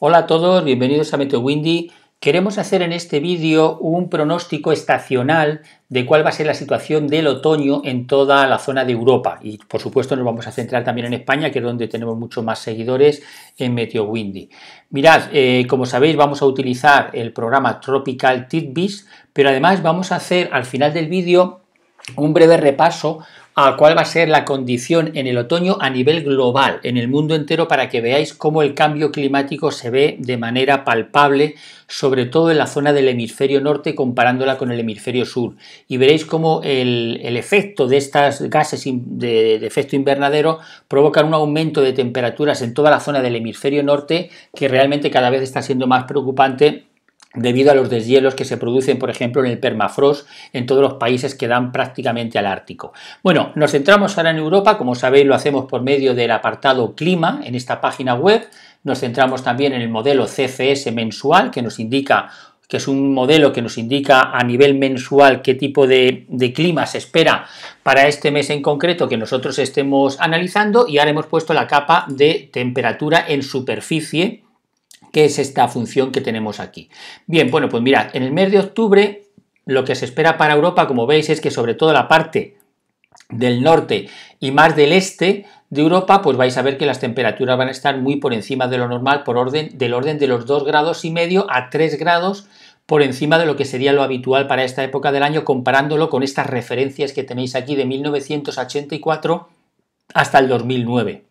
Hola a todos, bienvenidos a Meteo Windy. Queremos hacer en este vídeo un pronóstico estacional de cuál va a ser la situación del otoño en toda la zona de Europa. Y por supuesto nos vamos a centrar también en España, que es donde tenemos muchos más seguidores en Meteo Windy. Mirad, eh, como sabéis vamos a utilizar el programa Tropical Tidbits, pero además vamos a hacer al final del vídeo un breve repaso a cuál va a ser la condición en el otoño a nivel global, en el mundo entero, para que veáis cómo el cambio climático se ve de manera palpable, sobre todo en la zona del hemisferio norte comparándola con el hemisferio sur. Y veréis cómo el, efecto de estas gases de, de, efecto invernadero provocan un aumento de temperaturas en toda la zona del hemisferio norte que realmente cada vez está siendo más preocupante debido a los deshielos que se producen, por ejemplo, en el permafrost en todos los países que dan prácticamente al Ártico. Bueno, nos centramos ahora en Europa, como sabéis lo hacemos por medio del apartado clima en esta página web, nos centramos también en el modelo CCS mensual que nos indica que es un modelo que nos indica a nivel mensual qué tipo de, de, clima se espera para este mes en concreto que nosotros estemos analizando y ahora hemos puesto la capa de temperatura en superficie ¿Qué es esta función que tenemos aquí? Bien, bueno, pues mirad, en el mes de octubre lo que se espera para Europa, como veis, es que sobre todo la parte del norte y más del este de Europa, pues vais a ver que las temperaturas van a estar muy por encima de lo normal, por orden del orden de los 2 grados y medio a 3 grados por encima de lo que sería lo habitual para esta época del año, comparándolo con estas referencias que tenéis aquí de 1984 hasta el 2009.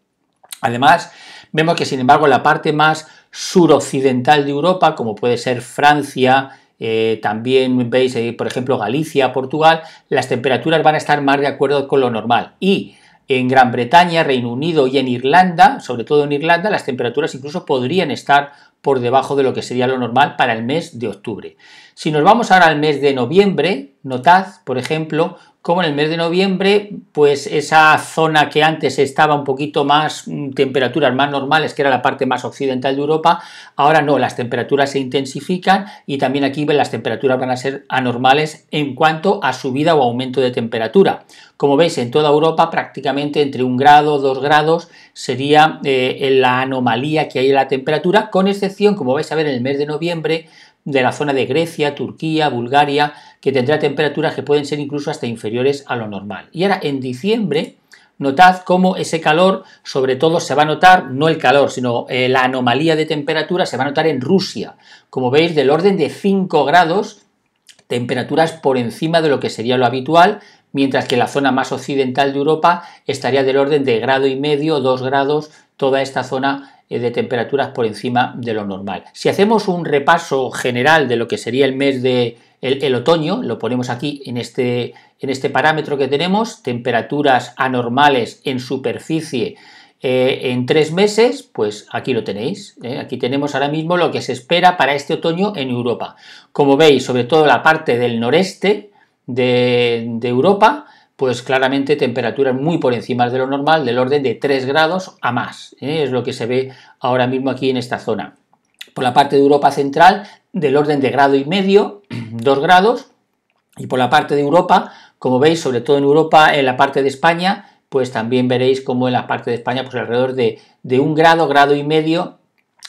Además, Vemos que, sin embargo, la parte más suroccidental de Europa, como puede ser Francia, eh, también veis, eh, por ejemplo, Galicia, Portugal, las temperaturas van a estar más de acuerdo con lo normal. Y en Gran Bretaña, Reino Unido y en Irlanda, sobre todo en Irlanda, las temperaturas incluso podrían estar por debajo de lo que sería lo normal para el mes de octubre. Si nos vamos ahora al mes de noviembre, notad, por ejemplo, como en el mes de noviembre, pues esa zona que antes estaba un poquito más mm, temperaturas más normales, que era la parte más occidental de Europa, ahora no, las temperaturas se intensifican y también aquí pues, las temperaturas van a ser anormales en cuanto a subida o aumento de temperatura. Como veis, en toda Europa prácticamente entre un grado, dos grados sería eh, la anomalía que hay en la temperatura, con excepción, como vais a ver, en el mes de noviembre de la zona de Grecia, Turquía, Bulgaria, que tendrá temperaturas que pueden ser incluso hasta inferiores a lo normal. Y ahora en diciembre, notad cómo ese calor, sobre todo se va a notar, no el calor, sino eh, la anomalía de temperatura se va a notar en Rusia, como veis, del orden de 5 grados, temperaturas por encima de lo que sería lo habitual, mientras que la zona más occidental de Europa estaría del orden de grado y medio, dos grados, toda esta zona eh, de temperaturas por encima de lo normal. Si hacemos un repaso general de lo que sería el mes de el, otoño, lo ponemos aquí en este, en este parámetro que tenemos, temperaturas anormales en superficie eh, en tres meses, pues aquí lo tenéis. Eh. Aquí tenemos ahora mismo lo que se espera para este otoño en Europa. Como veis, sobre todo la parte del noreste, de, Europa, pues claramente temperaturas muy por encima de lo normal, del orden de 3 grados a más. ¿eh? Es lo que se ve ahora mismo aquí en esta zona. Por la parte de Europa Central, del orden de grado y medio, 2 grados. Y por la parte de Europa, como veis, sobre todo en Europa, en la parte de España, pues también veréis como en la parte de España, pues alrededor de, de un grado, grado y medio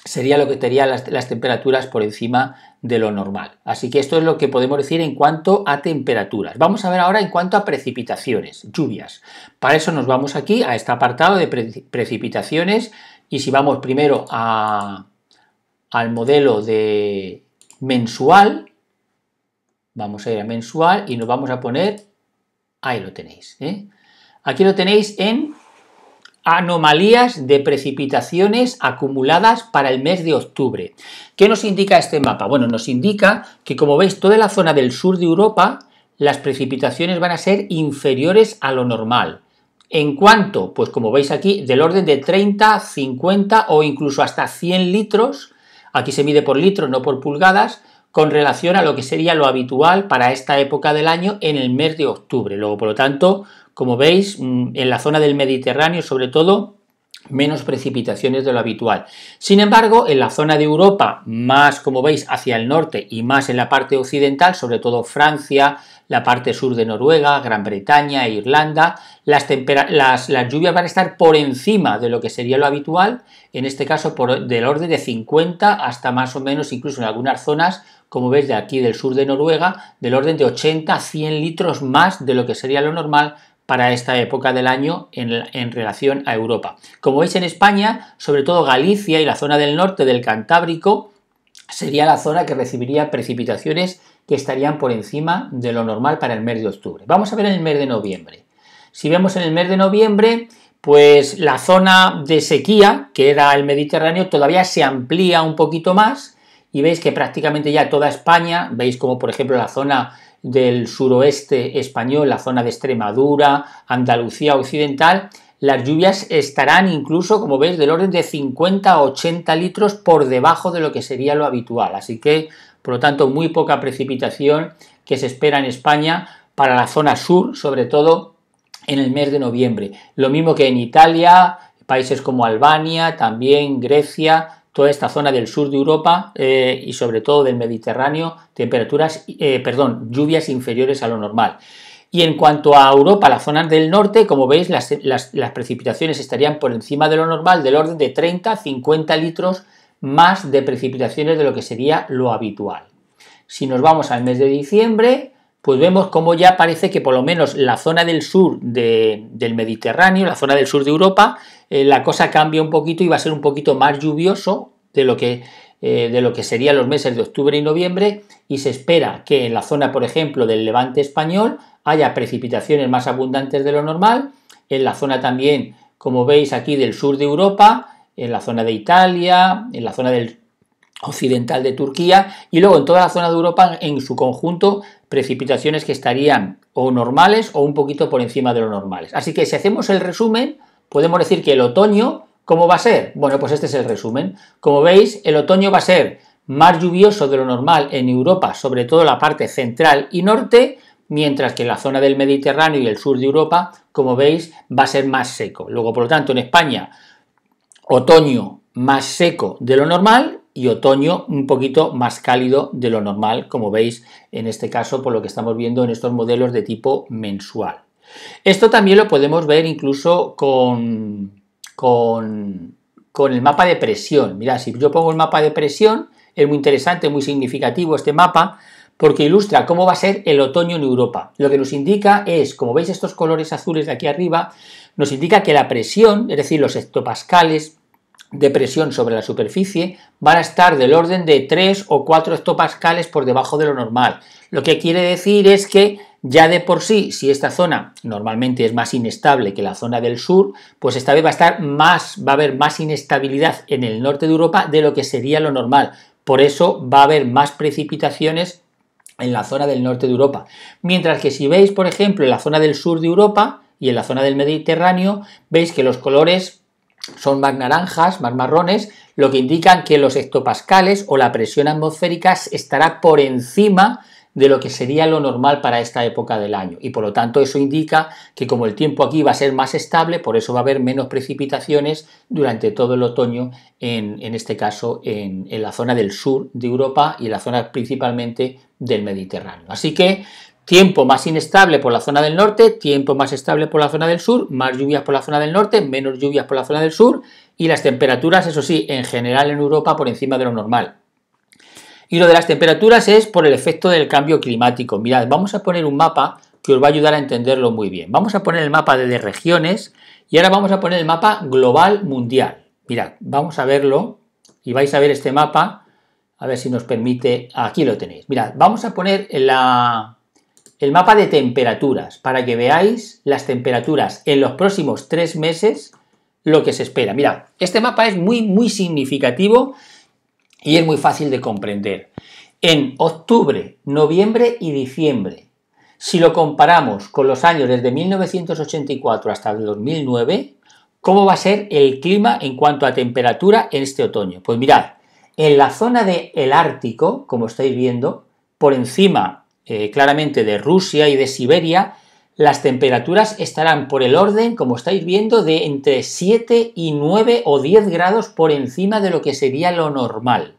sería lo que tenían las, temperaturas por encima de lo normal. Así que esto es lo que podemos decir en cuanto a temperaturas. Vamos a ver ahora en cuanto a precipitaciones, lluvias. Para eso nos vamos aquí a este apartado de precipitaciones y si vamos primero a, al modelo de mensual, vamos a ir a mensual y nos vamos a poner, ahí lo tenéis. ¿eh? Aquí lo tenéis en anomalías de precipitaciones acumuladas para el mes de octubre. ¿Qué nos indica este mapa? Bueno, nos indica que como veis toda la zona del sur de Europa las precipitaciones van a ser inferiores a lo normal. ¿En cuánto? Pues como veis aquí, del orden de 30, 50 o incluso hasta 100 litros, aquí se mide por litros, no por pulgadas, con relación a lo que sería lo habitual para esta época del año en el mes de octubre. Luego, por lo tanto, como veis, mm, en la zona del Mediterráneo, sobre todo, menos precipitaciones de lo habitual. Sin embargo, en la zona de Europa, más como veis hacia el norte y más en la parte occidental, sobre todo Francia, la parte sur de Noruega, Gran Bretaña e Irlanda, las, las, lluvias van a estar por encima de lo que sería lo habitual, en este caso por, del orden de 50 hasta más o menos, incluso en algunas zonas, como ves de aquí del sur de Noruega, del orden de 80 a 100 litros más de lo que sería lo normal para esta época del año en, en, relación a Europa. Como veis en España, sobre todo Galicia y la zona del norte del Cantábrico, sería la zona que recibiría precipitaciones que estarían por encima de lo normal para el mes de octubre. Vamos a ver en el mes de noviembre. Si vemos en el mes de noviembre, pues la zona de sequía, que era el Mediterráneo, todavía se amplía un poquito más y veis que prácticamente ya toda España, veis como por ejemplo la zona del suroeste español, la zona de Extremadura, Andalucía occidental, las lluvias estarán incluso, como veis, del orden de 50 a 80 litros por debajo de lo que sería lo habitual. Así que, por lo tanto, muy poca precipitación que se espera en España para la zona sur, sobre todo en el mes de noviembre. Lo mismo que en Italia, países como Albania, también Grecia, toda esta zona del sur de Europa eh, y sobre todo del Mediterráneo, temperaturas, eh, perdón, lluvias inferiores a lo normal. Y en cuanto a Europa, las zonas del norte, como veis, las, las precipitaciones estarían por encima de lo normal, del orden de 30-50 litros más de precipitaciones de lo que sería lo habitual. Si nos vamos al mes de diciembre, pues vemos como ya parece que por lo menos la zona del sur del Mediterráneo, la zona del sur de Europa, eh, la cosa cambia un poquito y va a ser un poquito más lluvioso de lo que eh, de lo que serían los meses de octubre y noviembre y se espera que en la zona, por ejemplo, del levante español haya precipitaciones más abundantes de lo normal, en la zona también, como veis aquí, del sur de Europa, en la zona de Italia, en la zona del occidental de Turquía y luego en toda la zona de Europa en su conjunto precipitaciones que estarían o normales o un poquito por encima de lo normales. Así que si hacemos el resumen, podemos decir que el otoño, ¿cómo va a ser? Bueno, pues este es el resumen. Como veis, el otoño va a ser más lluvioso de lo normal en Europa, sobre todo la parte central y norte, mientras que en la zona del Mediterráneo y el sur de Europa, como veis, va a ser más seco. Luego, por lo tanto, en España, otoño más seco de lo normal y otoño un poquito más cálido de lo normal, como veis en este caso por lo que estamos viendo en estos modelos de tipo mensual. Esto también lo podemos ver incluso con, con, el mapa de presión. Mirad, si yo pongo el mapa de presión, es muy interesante, muy significativo este mapa, porque ilustra cómo va a ser el otoño en Europa. Lo que nos indica es, como veis estos colores azules de aquí arriba, nos indica que la presión, es decir, los hectopascales de presión sobre la superficie van a estar del orden de 3 o 4 hectopascales por debajo de lo normal. Lo que quiere decir es que ya de por sí, si esta zona normalmente es más inestable que la zona del sur, pues esta vez va a estar más, va a haber más inestabilidad en el norte de Europa de lo que sería lo normal. Por eso va a haber más precipitaciones en la zona del norte de Europa. Mientras que si veis, por ejemplo, en la zona del sur de Europa y en la zona del Mediterráneo, veis que los colores son más naranjas, más marrones, lo que indican que los ectopascales o la presión atmosférica estará por encima de lo que sería lo normal para esta época del año. Y por lo tanto eso indica que como el tiempo aquí va a ser más estable, por eso va a haber menos precipitaciones durante todo el otoño, en, este caso en, en la zona del sur de Europa y en la zona principalmente del Mediterráneo. Así que Tiempo más inestable por la zona del norte, tiempo más estable por la zona del sur, más lluvias por la zona del norte, menos lluvias por la zona del sur y las temperaturas, eso sí, en general en Europa por encima de lo normal. Y lo de las temperaturas es por el efecto del cambio climático. Mirad, vamos a poner un mapa que os va a ayudar a entenderlo muy bien. Vamos a poner el mapa de regiones y ahora vamos a poner el mapa global mundial. Mirad, vamos a verlo y vais a ver este mapa. A ver si nos permite. Aquí lo tenéis. Mirad, vamos a poner la, el mapa de temperaturas para que veáis las temperaturas en los próximos tres meses, lo que se espera. Mira, este mapa es muy, muy significativo y es muy fácil de comprender. En octubre, noviembre y diciembre, si lo comparamos con los años desde 1984 hasta el 2009, ¿cómo va a ser el clima en cuanto a temperatura en este otoño? Pues mirad, en la zona del Ártico, como estáis viendo, por encima eh, claramente de Rusia y de Siberia, las temperaturas estarán por el orden, como estáis viendo, de entre 7 y 9 o 10 grados por encima de lo que sería lo normal.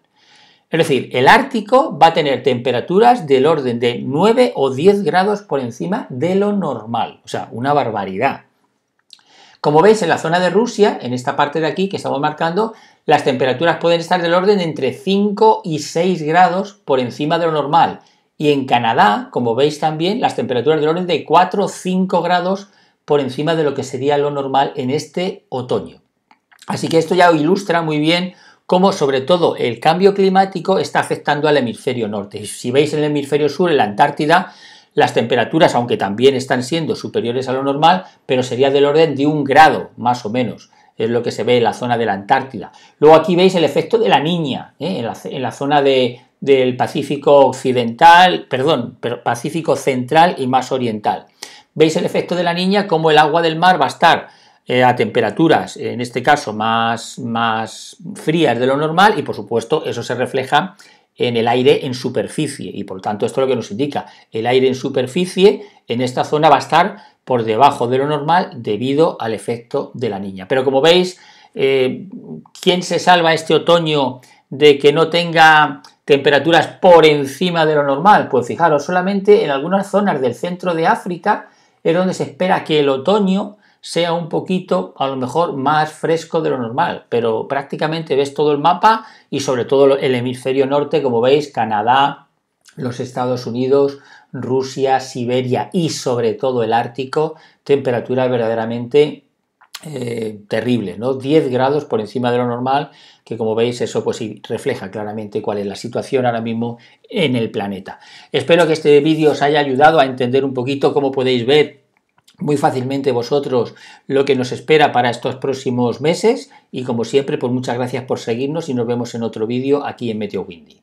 Es decir, el Ártico va a tener temperaturas del orden de 9 o 10 grados por encima de lo normal, o sea, una barbaridad. Como veis, en la zona de Rusia, en esta parte de aquí que estamos marcando, las temperaturas pueden estar del orden de entre 5 y 6 grados por encima de lo normal. Y en Canadá, como veis también, las temperaturas del orden de 4 o 5 grados por encima de lo que sería lo normal en este otoño. Así que esto ya ilustra muy bien cómo sobre todo el cambio climático está afectando al hemisferio norte. Si veis en el hemisferio sur, en la Antártida, las temperaturas, aunque también están siendo superiores a lo normal, pero sería del orden de un grado, más o menos, es lo que se ve en la zona de la Antártida. Luego aquí veis el efecto de la niña, ¿eh? en, la, zona de, del Pacífico Occidental, perdón, Pacífico Central y más Oriental. Veis el efecto de la niña, como el agua del mar va a estar eh, a temperaturas, en este caso, más, más frías de lo normal y, por supuesto, eso se refleja en el aire en superficie y, por tanto, esto es lo que nos indica. El aire en superficie en esta zona va a estar por debajo de lo normal debido al efecto de la niña. Pero como veis, eh, ¿quién se salva este otoño de que no tenga temperaturas por encima de lo normal. Pues fijaros, solamente en algunas zonas del centro de África es donde se espera que el otoño sea un poquito, a lo mejor, más fresco de lo normal, pero prácticamente ves todo el mapa y sobre todo el hemisferio norte, como veis, Canadá, los Estados Unidos, Rusia, Siberia y sobre todo el Ártico, temperaturas verdaderamente eh, terrible, ¿no? 10 grados por encima de lo normal, que como veis eso pues sí refleja claramente cuál es la situación ahora mismo en el planeta. Espero que este vídeo os haya ayudado a entender un poquito cómo podéis ver muy fácilmente vosotros lo que nos espera para estos próximos meses y como siempre pues muchas gracias por seguirnos y nos vemos en otro vídeo aquí en Meteo Windy.